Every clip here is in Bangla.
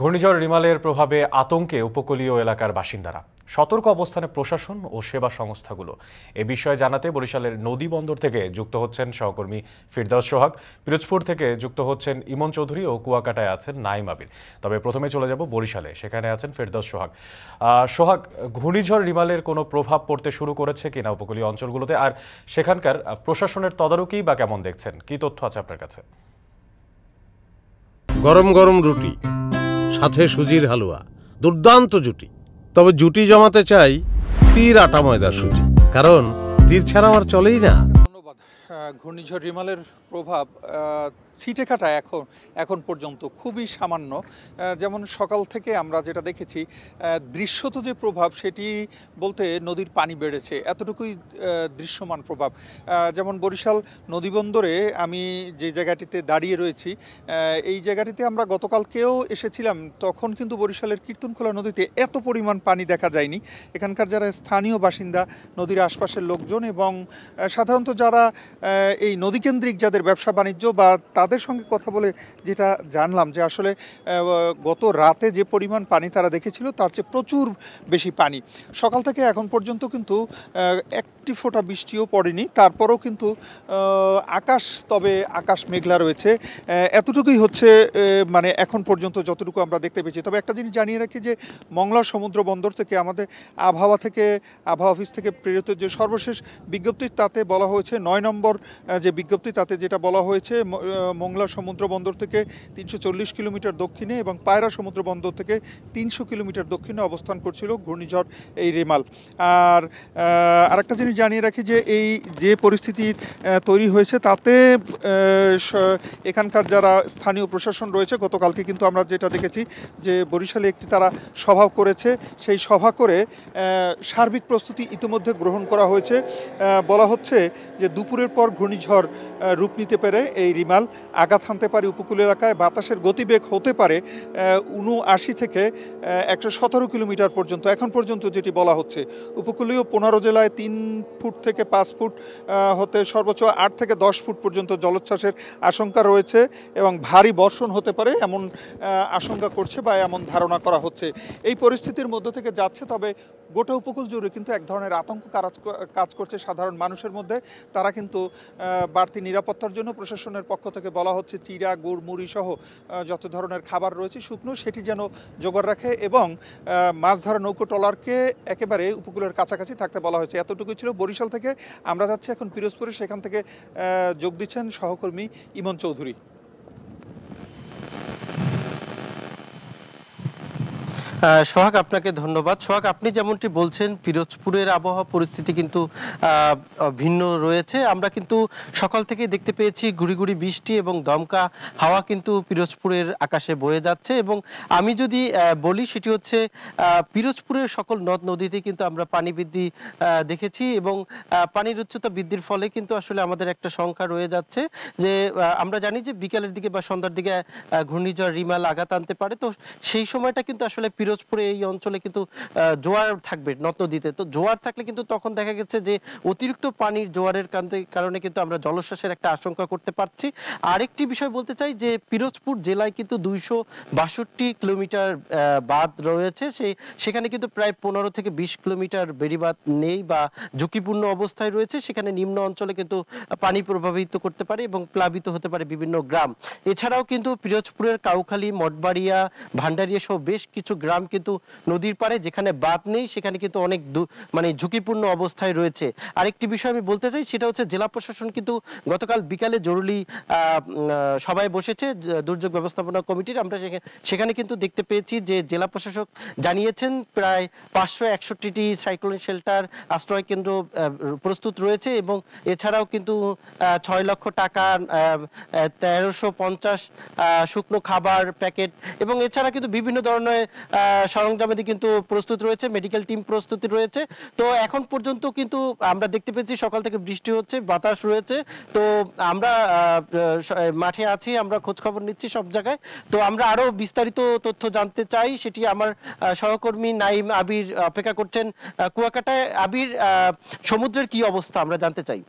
ঘূর্ণিঝড় রিমালের প্রভাবে আতঙ্কে উপকূলীয় এলাকার বাসিন্দারা সতর্ক অবস্থানে প্রশাসন ও সেবা সংস্থাগুলো এ বিষয়ে জানাতে বরিশালের নদী বন্দর থেকে যুক্ত হচ্ছেন সহকর্মী ফিরদাস সোহাগ পিরোজপুর থেকে যুক্ত হচ্ছেন ইমন চৌধুরী ও কুয়াকাটায় আছেন নাইম আবির তবে প্রথমে চলে যাব বরিশালে সেখানে আছেন ফিরদাস সোহাগ সোহাগ ঘূর্ণিঝড় রিমালের কোনো প্রভাব পড়তে শুরু করেছে কিনা উপকূলীয় অঞ্চলগুলোতে আর সেখানকার প্রশাসনের তদারকি বা কেমন দেখছেন কি তথ্য আছে আপনার কাছে গরম গরম রুটি সাথে সুজির হালুয়া দুর্দান্ত জুটি তবে জুটি জমাতে চাই তীর আটা ময়দার সুজি কারণ তীর ছাড়া আমার চলেই না ঘূর্ণিঝড় রিমালের প্রভাব ছিটে খাটা এখন এখন পর্যন্ত খুবই সামান্য যেমন সকাল থেকে আমরা যেটা দেখেছি দৃশ্যত যে প্রভাব সেটি বলতে নদীর পানি বেড়েছে এতটুকুই দৃশ্যমান প্রভাব যেমন বরিশাল নদীবন্দরে আমি যে জায়গাটিতে দাঁড়িয়ে রয়েছি এই জায়গাটিতে আমরা গতকালকেও এসেছিলাম তখন কিন্তু বরিশালের কীর্তনখোলা নদীতে এত পরিমাণ পানি দেখা যায়নি এখানকার যারা স্থানীয় বাসিন্দা নদীর আশপাশের লোকজন এবং সাধারণত যারা এই নদীকেন্দ্রিক যাদের ব্যবসা বাণিজ্য বা তাদের সঙ্গে কথা বলে যেটা জানলাম যে আসলে গত রাতে যে পরিমাণ পানি তারা দেখেছিল তার চেয়ে প্রচুর বেশি পানি সকাল থেকে এখন পর্যন্ত কিন্তু এক একটি ফোঁটা বৃষ্টিও পড়েনি তারপরও কিন্তু আকাশ তবে আকাশ মেঘলা রয়েছে এতটুকুই হচ্ছে মানে এখন পর্যন্ত যতটুকু আমরা দেখতে পেয়েছি তবে একটা জিনিস জানিয়ে রাখি যে মংলা সমুদ্র বন্দর থেকে আমাদের আবহাওয়া থেকে আবহাওয়া অফিস থেকে প্রেরিত যে সর্বশেষ বিজ্ঞপ্তি তাতে বলা হয়েছে নয় নম্বর যে বিজ্ঞপ্তি তাতে যেটা বলা হয়েছে মংলা সমুদ্র বন্দর থেকে তিনশো কিলোমিটার দক্ষিণে এবং পায়রা সমুদ্র বন্দর থেকে তিনশো কিলোমিটার দক্ষিণে অবস্থান করছিল ঘূর্ণিঝড় এই রেমাল আর আরেকটা জিনিস জানিয়ে রাখি যে এই যে পরিস্থিতির তৈরি হয়েছে তাতে এখানকার যারা স্থানীয় প্রশাসন রয়েছে গতকালকে কিন্তু আমরা যেটা দেখেছি যে বরিশালে একটি তারা সভা করেছে সেই সভা করে সার্বিক প্রস্তুতি ইতিমধ্যে গ্রহণ করা হয়েছে বলা হচ্ছে যে দুপুরের পর ঘূর্ণিঝড় রূপ নিতে পেরে এই রিমাল আঘাত হানতে পারে উপকূল এলাকায় বাতাসের গতিবেগ হতে পারে উনআশি থেকে একশো সতেরো কিলোমিটার পর্যন্ত এখন পর্যন্ত যেটি বলা হচ্ছে উপকূলীয় পনেরো জেলায় তিন ফুট থেকে পাঁচ ফুট হতে সর্বোচ্চ আট থেকে দশ ফুট পর্যন্ত জলোচ্ছ্বাসের আশঙ্কা রয়েছে এবং ভারী বর্ষণ হতে পারে এমন আশঙ্কা করছে বা এমন ধারণা করা হচ্ছে এই পরিস্থিতির মধ্য থেকে যাচ্ছে তবে গোটা উপকূল জুড়ে কিন্তু এক ধরনের আতঙ্ক কাজ করছে সাধারণ মানুষের মধ্যে তারা কিন্তু বাড়তি নিরাপত্তার জন্য প্রশাসনের পক্ষ থেকে বলা হচ্ছে চিড়া গুড় মুড়ি সহ যত ধরনের খাবার রয়েছে শুকনো সেটি যেন জোগাড় রাখে এবং মাছ ধরা নৌকো ট্রলারকে একেবারে উপকূলের কাছাকাছি থাকতে বলা হয়েছে এতটুকুই ছিল বরিশাল থেকে আমরা যাচ্ছি এখন পিরোজপুরে সেখান থেকে যোগ দিচ্ছেন সহকর্মী ইমন চৌধুরী সোহাগ আপনাকে ধন্যবাদ সোহাগ আপনি যেমনটি বলছেন পিরোজপুরের আবহাওয়া পরিস্থিতি কিন্তু ভিন্ন রয়েছে আমরা কিন্তু সকাল থেকে দেখতে পেয়েছি গুড়িগুড়ি বৃষ্টি এবং দমকা হাওয়া কিন্তু পিরোজপুরের আকাশে বয়ে যাচ্ছে এবং আমি যদি বলি সেটি হচ্ছে পিরোজপুরের সকল নদ নদীতে কিন্তু আমরা পানি বৃদ্ধি দেখেছি এবং পানির উচ্চতা বৃদ্ধির ফলে কিন্তু আসলে আমাদের একটা সংখ্যা রয়ে যাচ্ছে যে আমরা জানি যে বিকালের দিকে বা সন্ধ্যার দিকে ঘূর্ণিঝড় রিমাল আঘাত আনতে পারে তো সেই সময়টা কিন্তু আসলে পিরোজ পিরোজপুরে এই অঞ্চলে কিন্তু জোয়ার থাকবে নদ নদীতে তো জোয়ার থাকলে কিন্তু তখন দেখা গেছে যে অতিরিক্ত পানির জোয়ারের কারণে কিন্তু আমরা জলোচ্ছ্বাসের একটা আশঙ্কা করতে পারছি আরেকটি বিষয় বলতে চাই যে পিরোজপুর জেলায় কিন্তু দুইশো বাষট্টি কিলোমিটার বাঁধ রয়েছে সেই সেখানে কিন্তু প্রায় পনেরো থেকে বিশ কিলোমিটার বেড়িবাঁধ নেই বা ঝুঁকিপূর্ণ অবস্থায় রয়েছে সেখানে নিম্ন অঞ্চলে কিন্তু পানি প্রভাবিত করতে পারে এবং প্লাবিত হতে পারে বিভিন্ন গ্রাম এছাড়াও কিন্তু পিরোজপুরের কাউখালী মঠবাড়িয়া ভান্ডারিয়া সহ বেশ কিছু গ্রাম গ্রাম কিন্তু নদীর পারে যেখানে বাঁধ নেই সেখানে কিন্তু অনেক মানে ঝুঁকিপূর্ণ অবস্থায় রয়েছে আরেকটি বিষয় আমি বলতে চাই সেটা হচ্ছে জেলা প্রশাসন কিন্তু গতকাল বিকালে জরুরি সভায় বসেছে দুর্যোগ ব্যবস্থাপনা কমিটির আমরা সেখানে কিন্তু দেখতে পেয়েছি যে জেলা প্রশাসক জানিয়েছেন প্রায় পাঁচশো একষট্টিটি সাইক্লোন শেল্টার আশ্রয় কেন্দ্র প্রস্তুত রয়েছে এবং এছাড়াও কিন্তু ছয় লক্ষ টাকা তেরোশো পঞ্চাশ শুকনো খাবার প্যাকেট এবং এছাড়া কিন্তু বিভিন্ন ধরনের সরঞ্জামাদি কিন্তু প্রস্তুত রয়েছে মেডিকেল টিম প্রস্তুত রয়েছে তো এখন পর্যন্ত কিন্তু আমরা দেখতে পেয়েছি সকাল থেকে বৃষ্টি হচ্ছে বাতাস রয়েছে তো আমরা মাঠে আছি আমরা খোঁজ খবর নিচ্ছি সব জায়গায় তো আমরা আরো বিস্তারিত তথ্য জানতে চাই সেটি আমার সহকর্মী নাইম আবির অপেক্ষা করছেন কুয়াকাটায় আবির সমুদ্রের কি অবস্থা আমরা জানতে চাই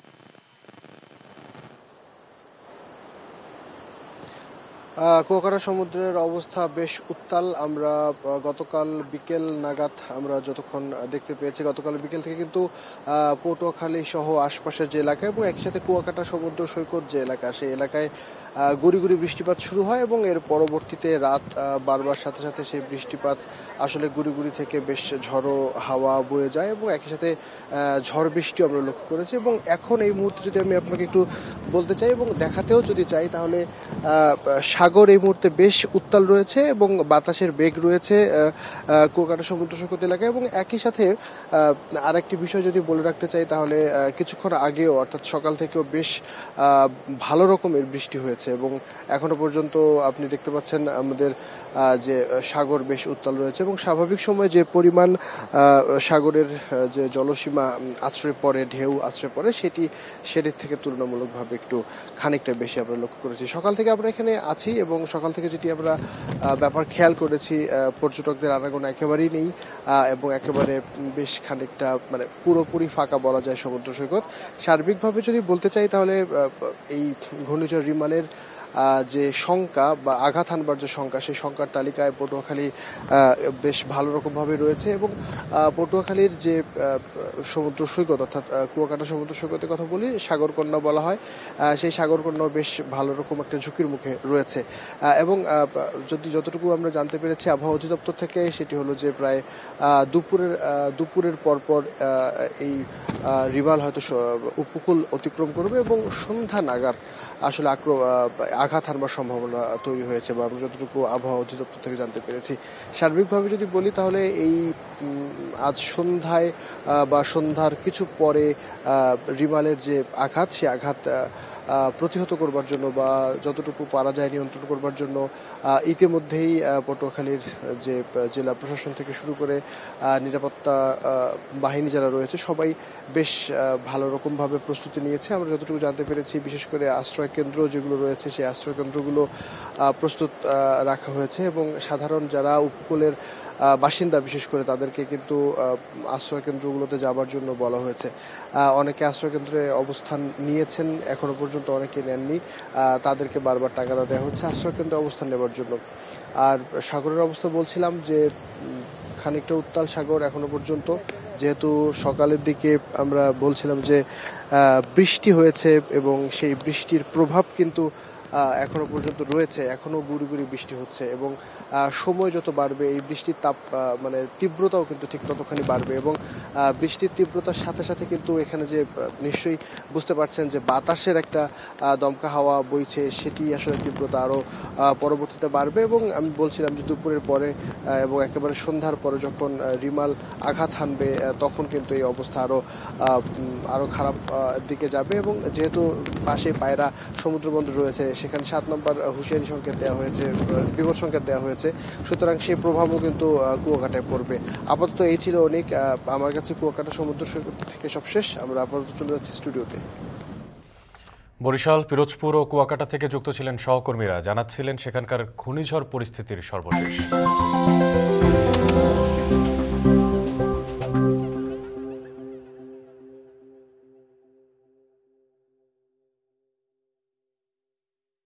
কুয়াকাটা সমুদ্রের অবস্থা বেশ উত্তাল আমরা গতকাল বিকেল নাগাদ আমরা যতক্ষণ দেখতে পেয়েছি গতকাল বিকেল থেকে কিন্তু পটুয়াখালী সহ আশপাশের যে এলাকা এবং একসাথে কুয়াকাটা সমুদ্র সৈকত যে এলাকা সেই এলাকায় গুড়ি গুড়ি বৃষ্টিপাত শুরু হয় এবং এর পরবর্তীতে রাত বারবার সাথে সাথে সেই বৃষ্টিপাত আসলে গুড়ি গুড়ি থেকে বেশ ঝড়ো হাওয়া বয়ে যায় এবং একই সাথে ঝড় বৃষ্টি আমরা লক্ষ্য করেছি এবং এখন এই মুহূর্তে যদি আমি আপনাকে একটু বলতে চাই এবং দেখাতেও যদি চাই তাহলে সাগর এই মুহূর্তে বেশ উত্তাল রয়েছে এবং বাতাসের বেগ রয়েছে কুয়াকাটা সমুদ্র সৈকত এলাকায় এবং একই সাথে আরেকটি বিষয় যদি বলে রাখতে চাই তাহলে কিছুক্ষণ আগেও অর্থাৎ সকাল থেকেও বেশ ভালো রকমের বৃষ্টি হয়েছে এবং এখনো পর্যন্ত আপনি দেখতে পাচ্ছেন আমাদের যে সাগর বেশ উত্তাল রয়েছে এবং স্বাভাবিক সময় যে পরিমাণ সাগরের যে জলসীমা আশ্রয় পড়ে ঢেউ আশ্রয় পড়ে সেটি সেটির থেকে তুলনামূলকভাবে একটু খানিকটা বেশি আমরা লক্ষ্য করেছি সকাল থেকে আমরা এখানে আছি এবং সকাল থেকে যেটি আমরা ব্যাপার খেয়াল করেছি পর্যটকদের আনাগোনা একেবারেই নেই এবং একেবারে বেশ খানিকটা মানে পুরোপুরি ফাঁকা বলা যায় সমুদ্র সৈকত সার্বিকভাবে যদি বলতে চাই তাহলে এই ঘূর্ণিঝড় রিমালের যে শঙ্কা বা আঘাত হানবার যে শঙ্কা সেই শঙ্কার তালিকায় পটুয়াখালী বেশ ভালো রকমভাবে রয়েছে এবং পটুয়াখালীর যে সমুদ্র সৈকত অর্থাৎ কুয়াকাটা সমুদ্র সৈকতের কথা বলি সাগরকন্যা বলা হয় সেই সাগরকন্যা বেশ ভালো রকম একটা ঝুঁকির মুখে রয়েছে এবং যদি যতটুকু আমরা জানতে পেরেছি আবহাওয়া অধিদপ্তর থেকে সেটি হলো যে প্রায় দুপুরের দুপুরের পরপর এই রিভাল হয়তো উপকূল অতিক্রম করবে এবং সন্ধ্যা নাগাদ আসলে আক্র আঘাত হারবার সম্ভাবনা তৈরি হয়েছে বা আমরা যতটুকু আবহাওয়া অধিদপ্তর থেকে জানতে পেরেছি সার্বিকভাবে যদি বলি তাহলে এই আজ সন্ধ্যায় বা সন্ধ্যার কিছু পরে রিমালের যে আঘাত সে আঘাত প্রতিহত করবার জন্য বা যতটুকু পারা যায় নিয়ন্ত্রণ করবার জন্য ইতিমধ্যেই পটুয়াখালীর যে জেলা প্রশাসন থেকে শুরু করে নিরাপত্তা বাহিনী যারা রয়েছে সবাই বেশ ভালো রকমভাবে প্রস্তুতি নিয়েছে আমরা যতটুকু জানতে পেরেছি বিশেষ করে আশ্রয় কেন্দ্র যেগুলো রয়েছে সেই আশ্রয় কেন্দ্রগুলো প্রস্তুত রাখা হয়েছে এবং সাধারণ যারা উপকূলের বাসিন্দা বিশেষ করে তাদেরকে কিন্তু আশ্রয়কেন্দ্রগুলোতে যাবার জন্য বলা হয়েছে অনেকে আশ্রয়কেন্দ্রে অবস্থান নিয়েছেন এখনো পর্যন্ত অনেকে নেননি তাদেরকে বারবার টাকা দেওয়া হচ্ছে আশ্রয়কেন্দ্রে অবস্থান নেবার জন্য আর সাগরের অবস্থা বলছিলাম যে খানিকটা উত্তাল সাগর এখনো পর্যন্ত যেহেতু সকালের দিকে আমরা বলছিলাম যে বৃষ্টি হয়েছে এবং সেই বৃষ্টির প্রভাব কিন্তু এখনও পর্যন্ত রয়েছে এখনও গুড়ি গুড়ি বৃষ্টি হচ্ছে এবং সময় যত বাড়বে এই বৃষ্টির তাপ মানে তীব্রতাও কিন্তু ঠিক ততখানি বাড়বে এবং বৃষ্টির তীব্রতার সাথে সাথে কিন্তু এখানে যে নিশ্চয়ই বুঝতে পারছেন যে বাতাসের একটা দমকা হাওয়া বইছে সেটি আসলে তীব্রতা আরও পরবর্তীতে বাড়বে এবং আমি বলছিলাম যে দুপুরের পরে এবং একেবারে সন্ধ্যার পরে যখন রিমাল আঘাত হানবে তখন কিন্তু এই অবস্থা আরও আরও খারাপ দিকে যাবে এবং যেহেতু পাশে পায়রা সমুদ্রবন্দর রয়েছে সেখানে সাত নম্বর হুশিয়ারি সংকেত দেওয়া হয়েছে বিপদ সংকেত দেওয়া হয়েছে সুতরাং সেই প্রভাবও কিন্তু কুয়াকাটায় পড়বে আপাতত এই ছিল অনেক আমার কাছে কুয়াকাটা সমুদ্র থেকে সব শেষ আমরা আপাতত চলে যাচ্ছি স্টুডিওতে বরিশাল পিরোজপুর ও কুয়াকাটা থেকে যুক্ত ছিলেন সহকর্মীরা জানাচ্ছিলেন সেখানকার ঘূর্ণিঝড় পরিস্থিতির সর্বশেষ